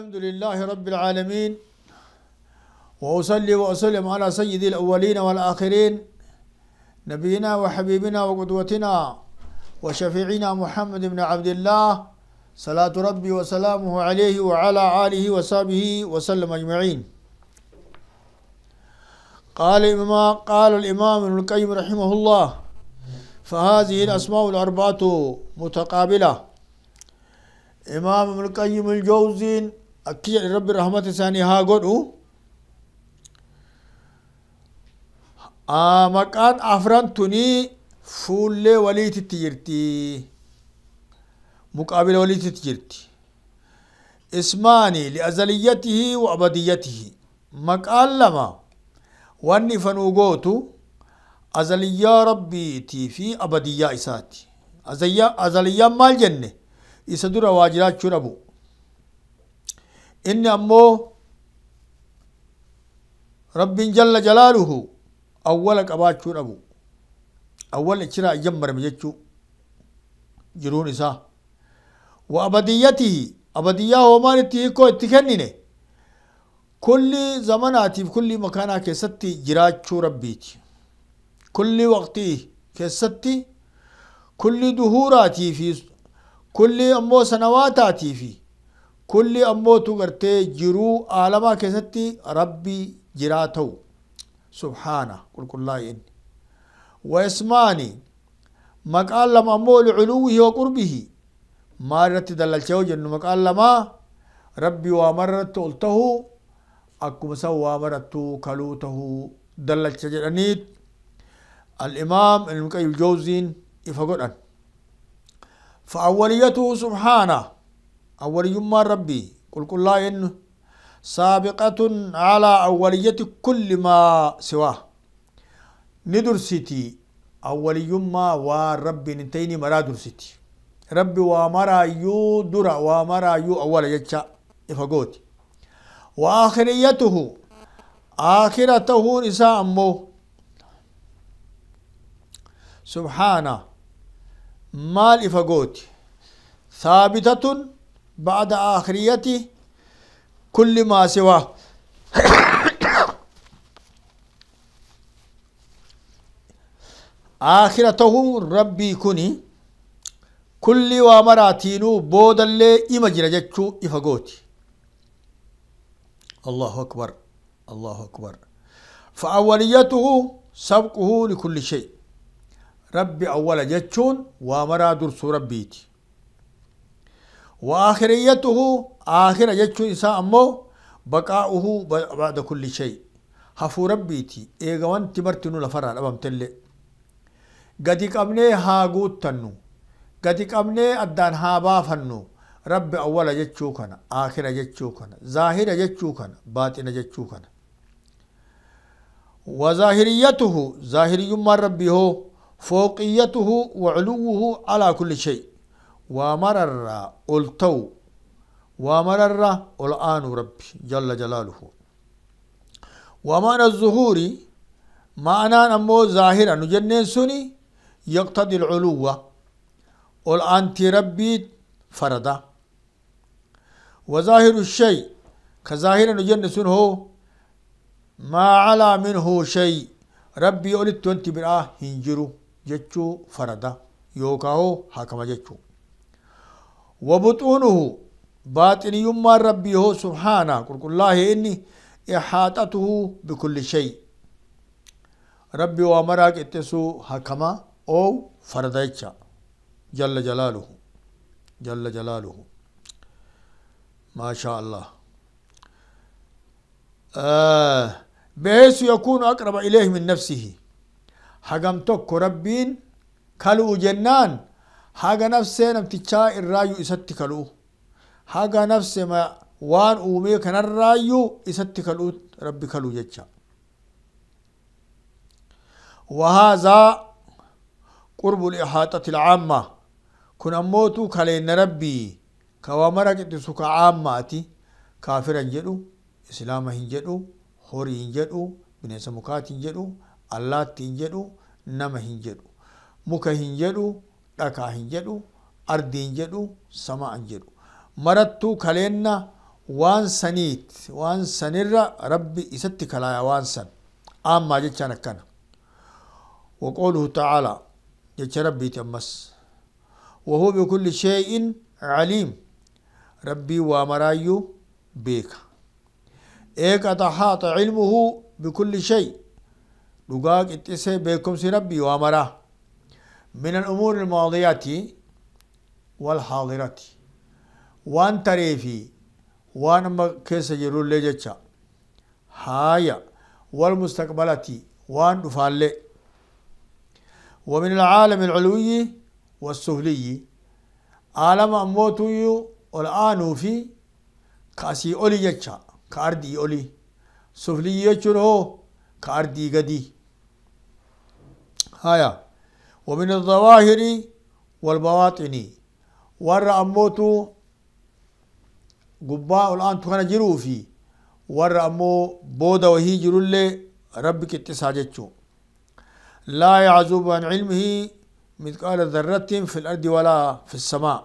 الحمد لله رب العالمين وأصلي وأسلم على سيد الأولين والآخرين نبينا وحبيبنا وقدوتنا وشفيعنا محمد بن عبد الله صلاة ربي وسلامه عليه وعلى آله وصحبه وسلم أجمعين قال الإمام قال الإمام ابن القيم رحمه الله فهذه الأسماء الأربعة متقابلة إمام ابن القيم الجوزين akki jedhe rabbi rahmata isaanii haa godhu maqaan afran tunii fuullee waliititti jirti muqaabila waliititti jirti ismaani liazaliyatihi wa abadiyatihi maqaan lama wanni ifanuu gootu azaliyyaa rabbiitii fi abadiyyaa isaati azaliyyaan maal jenne isa dura waa jiraachuu dhabu إن أمو رب جل جلاله أولك أبات شون أبو أول إجراء جمبر مجدش جرون إساه وأبديته أبديه ومانته كو اتخنينه كل زماناتي في كل مكانا كي كستي جراج شو ربيت كل وقتي كي كستي كل دهوراتي في كل أمو سنواتاتي في كل أموتو غرتي جرو آلما كستي ربي جراتو سبحانه قل كل الله إني وإسماني مقال لما أمو لعلوه وقربه ما رتي دلال شوج أنه مقال لما ربي وامرت قلته أكم سوى وامرت كالوته دلال شوج الإمام المكيب الجوزين يفقر فأوليته سبحانه أوليما ربي قل قل الله إن سابقة على أولية كل ما سواه ندر ندرستي أوليما وربي نتيني مرا در سيتي ربي ومرا يو درا ومرا يو أول يتشا إفقوتي وآخريته آخرته نساء أمه سبحانه مال إفقوتي ثابتة بعد آخريتي كل ما سواه آخرته ربي كوني كل وامراتينو بود اللي إما جرجتشو إفقوتي الله أكبر الله أكبر فأوليته سبقه لكل شيء ربي أول جتشون وامرا درس ربيتي وآخريته آخر يجو إساء أمو بقاؤه بعد كل شيء هفو ربيتي إيغوان تبرتنو لفرع أبام تلي قدي قمني هاقوت تنو قدي قمني أدان هابافنو رب أول يجو آخر يجو ظاهر يجو باطن يجو وظاهريته ظاهري يما ربي هو فوقيته وعلوه على كل شيء ومرر ألتو ومرر الآن ربي جل جلاله ومعنى الظهور معنى أمو ظاهرة نجنين سني يقتضي العلو الآن ربي فردا وظاهر الشيء كظاهر نجن سن هو ما على منه شيء ربي أولي تنتي برآه هنجرو جتشو فردا يوكاو حكما جتشو وبطونه باطن يما ربي هو سبحانه قل الله إني إحاطته بكل شيء ربي وامرك اتسو حكما أو فردايتشا جل جلاله جل جلاله ما شاء الله آه بحيث يكون أقرب إليه من نفسه حقم تك ربين كالو جنان haga nafsee namtichaa irraayyuu isatti kaluu haga nafse waan uumee kanarraayyuu isatti kaluu rabbi kaluu jecha wahaazaa qurbu lixaaxati lcaammaa kun ammootuu kaleenna rabbii kawamara qixisu ka caammaati kaafiran jedhu islaama hin jedhu horii hin jedhu bineensa mukaati hin jedhu allaatti hin jedhu nama hin jedhu muka hin jedhu dhakaa hin jedhu ardii hin jedhu samaa hin jedhu marattuu kaleenna waan saniit waan sanirra rabbi isatti kalaaya waan san ammaa jechaan akkana وقوله تعالى يا ربي تمس وهو بكل شيء عليم ربي ومرايو بيك إيك أتحاط علمه بكل شيء لقاك اتسي بيكم سي ربي ومراه من الأمور الماضية والحاضرة وان تريفي وان كيس جرو لجتشا هايا والمستقبلة وان دفال ومن العالم العلوي والسهلي عالم أموتو والآن في كاسي أولي جتشا كاردي أولي سفلي يجرو كاردي قدي هايا ومن الظواهر والبواطن ور أموتو قباء الآن تخنا جرو في ور أمو بودا وهي جرو اللي ربك اتساجتشو لا يعزوب عن علمه مثقال ذرة في الأرض ولا في السماء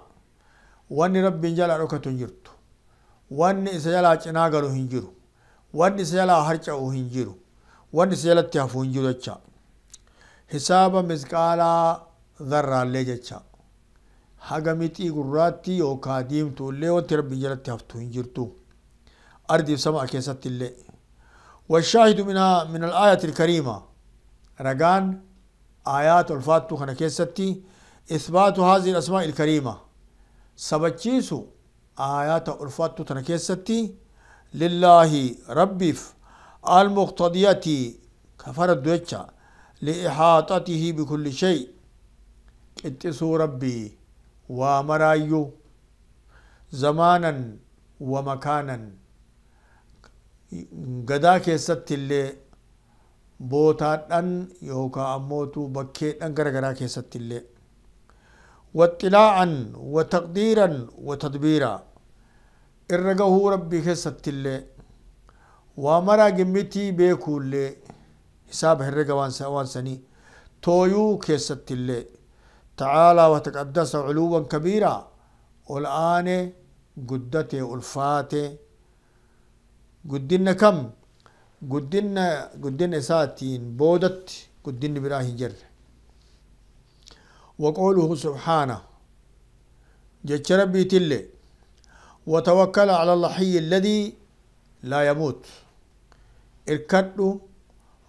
وأن رب جل ركة جرتو وأن سجل جناغل هنجرو وأن سجل هرجع هنجرو وأن سجل تهف هنجر حساب مزقالا ذرالlee jecha haga mixii gurraatti yookaan diimtuu illee wanti rabbi jalatti haftu hin jirtu ardiif sama keessatti illee والشاهد منها من الآية الكريمة رجان آيات الفاتو خنا كيستي إثبات هذه الأسماء الكريمة سبتشيسو آيات الفاتو خنا كيستي لله ربي المقتضية كفرت دوتشا لإحاطته بكل شيء اتسوا ربي ومرايو زمانا ومكانا قداك ست اللي بوتات أن يوكا أموتو بكيت أن قرقراك ست اللي واطلاعا وتقديرا وتدبيرا إرقه ربي ست اللي ومرا جمتي بيكو اللي حساب هرقة وان سأوان سني تويو كيست اللي تعالى وتقدس علوا كبيرا والآن قدتي ألفاتي قدنا كم قدنا قدنا ساتين بودت قدنا براه جر وقوله سبحانه جتش ربي تلي وتوكل على الحي الذي لا يموت إركدو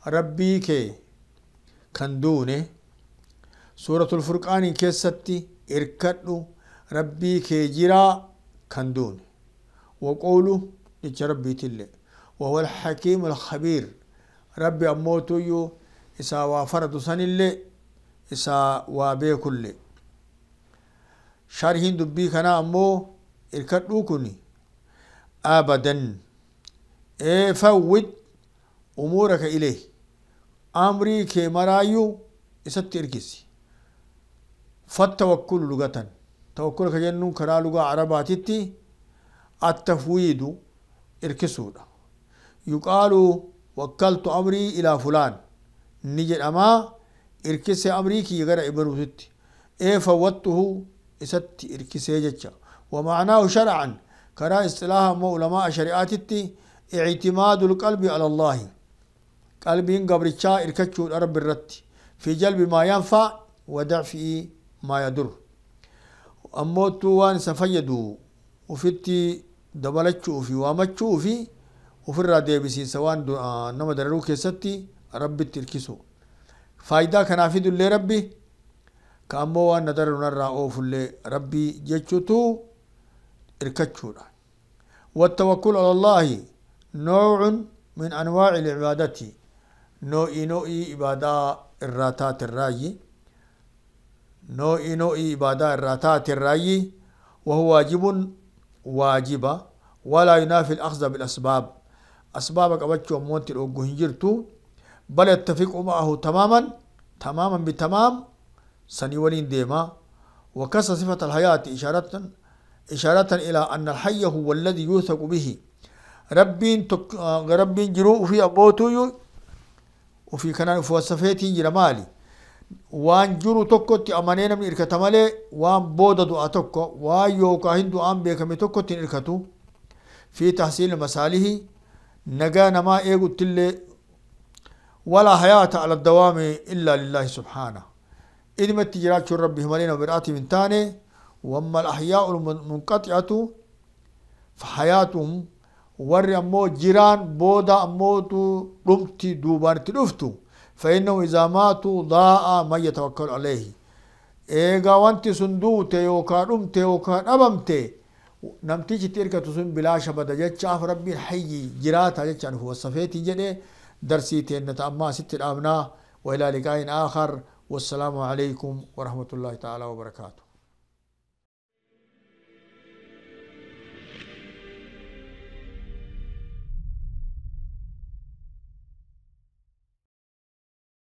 rabbii kee kan duune suuratul furqaanii keessatti irkadhu rabbii kee jiraa kan duune waqoolu jecha rabbiitillee وهو الحكيم الخبير ربي أموتو يو إسا وافرد سنلي إسا وابيكو اللي شارحين دبي كنا أمو إركتوكني أبدا إيه فوت أمورك إليه أمريكي مرايو إسات تيركيسي فالتوكل لغة توكل كجنن كرا لغة عرباتي التفويد إركسونا يقالوا وكلت أمري إلى فلان نجد أما إركسي أمريكي يغرى إبن وثيت إيه فوته إسات تيركيسي جتا ومعناه شرعا كرا استلاها مولماء شريعاتي اعتماد القلب على الله قلبين قبرشا إركتشو رب الرت في جلب ما ينفع ودع في ما يدر أموت وان سفيدو وفتي دبلتشو في وامتشو في وفي الرادية بسين سوان دو آه نما ستي رب التركسو فايدا كان عفيد اللي ربي كامو وان ندرنا الرعوف اللي ربي جيتشوتو إركتشو والتوكل على الله نوع من أنواع العبادات noo'ii noo'ii إبادة الراتات الرأي noo'ii noo'ii إبادة الراتات الرأي وهو واجب واجبة ولا ينافي الأخذ بالأسباب أسباب قبتشو مونت الأوجو تو بل يتفق معه تماما تماما بتمام سنيولين ديما وكسر صفة الحياة إشارة إشارة إلى أن الحي هو الذي يوثق به ربين تك ربين جروء في أبوتو وفي كنان فوسفيتي جرمالي وان جرو توكو تي امانين من اركتا مالي وان بودا دو اتوكو وان يوكا هندو ام بيكمي توكو تي اركتو في تحصيل المساليه نجا نما ايغو تلي ولا حياة على الدوام إلا لله سبحانه إذ ما التجرات ربي همالين ومرآتي من تاني وما الأحياء المنقطعة فحياتهم warri ammoo jiraan booda ammootu dhumti duubaan itti dhuftu fainnahu izaa maatuu daa'a man yatawakkalu alayhi eegaa wanti sun duute yookaa dhumte yookaa dhabamte namtichi itti hirkatu sun bilaa shabada jechaaf rabbiin hayyi jiraata jechaan huwassafeetii jedhe darsii teennata ammaa sitti dhaabnaa وإلى لقاء آخر والسلام عليكم ورحمة الله تعالى وبركاته